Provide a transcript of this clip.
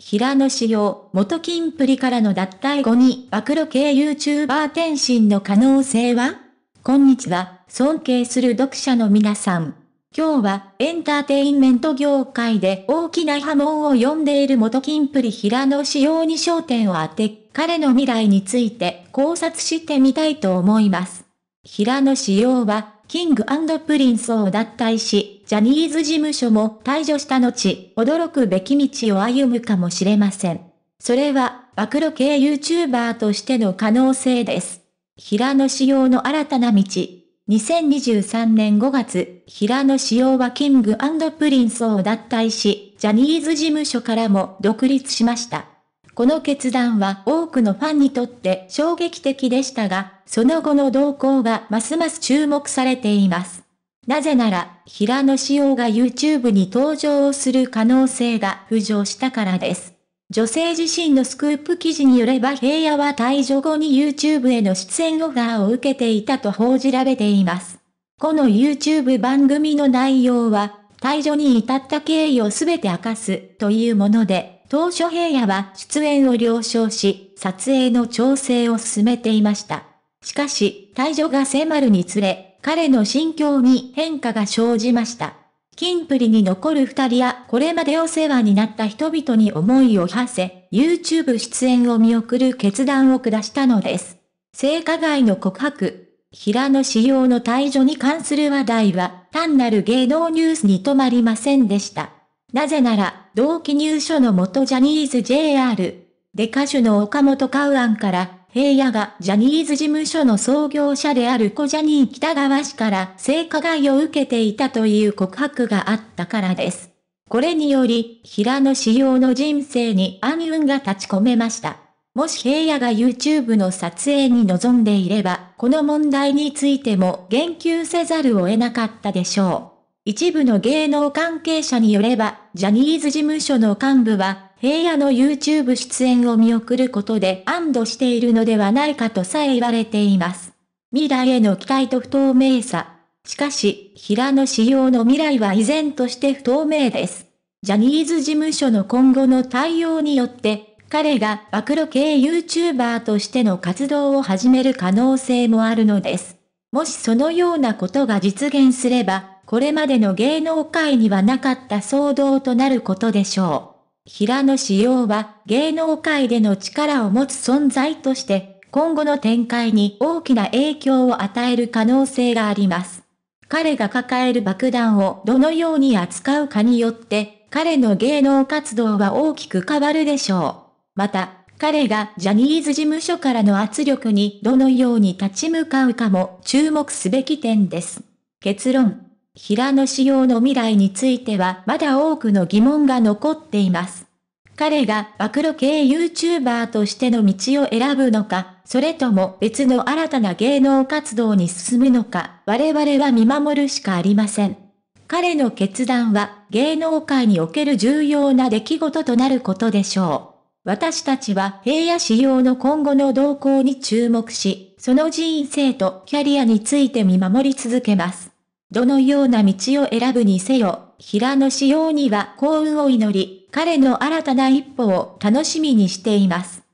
平野紫耀、元金プリからの脱退後に暴露系 YouTuber 転身の可能性はこんにちは、尊敬する読者の皆さん。今日はエンターテインメント業界で大きな波紋を呼んでいる元金プリ平野仕様に焦点を当て、彼の未来について考察してみたいと思います。平野紫耀は、キングプリンスを脱退し、ジャニーズ事務所も退場した後、驚くべき道を歩むかもしれません。それは、暴露系 YouTuber としての可能性です。平野仕様の新たな道。2023年5月、平野仕様はキングプリンスを脱退し、ジャニーズ事務所からも独立しました。この決断は多くのファンにとって衝撃的でしたが、その後の動向がますます注目されています。なぜなら、平野紫耀が YouTube に登場する可能性が浮上したからです。女性自身のスクープ記事によれば平野は退場後に YouTube への出演オファーを受けていたと報じられています。この YouTube 番組の内容は、退場に至った経緯をすべて明かすというもので、当初平野は出演を了承し、撮影の調整を進めていました。しかし、退場が迫るにつれ、彼の心境に変化が生じました。キンプリに残る二人やこれまでお世話になった人々に思いを馳せ、YouTube 出演を見送る決断を下したのです。性加害の告白、平野仕耀の退場に関する話題は単なる芸能ニュースに止まりませんでした。なぜなら、同期入所の元ジャニーズ JR、で歌手の岡本カウアンから平野がジャニーズ事務所の創業者である小ジャニー北川氏から性加害を受けていたという告白があったからです。これにより、平野仕様の人生に暗雲が立ち込めました。もし平野が YouTube の撮影に臨んでいれば、この問題についても言及せざるを得なかったでしょう。一部の芸能関係者によれば、ジャニーズ事務所の幹部は、平野の YouTube 出演を見送ることで安堵しているのではないかとさえ言われています。未来への期待と不透明さ。しかし、平野仕様の未来は依然として不透明です。ジャニーズ事務所の今後の対応によって、彼が暴露系 YouTuber としての活動を始める可能性もあるのです。もしそのようなことが実現すれば、これまでの芸能界にはなかった騒動となることでしょう。平野紫耀は芸能界での力を持つ存在として、今後の展開に大きな影響を与える可能性があります。彼が抱える爆弾をどのように扱うかによって、彼の芸能活動は大きく変わるでしょう。また、彼がジャニーズ事務所からの圧力にどのように立ち向かうかも注目すべき点です。結論平野紫耀の未来についてはまだ多くの疑問が残っています。彼が暴露系 YouTuber としての道を選ぶのか、それとも別の新たな芸能活動に進むのか、我々は見守るしかありません。彼の決断は芸能界における重要な出来事となることでしょう。私たちは平野仕様の今後の動向に注目し、その人生とキャリアについて見守り続けます。どのような道を選ぶにせよ、平野紫耀には幸運を祈り、彼の新たな一歩を楽しみにしています。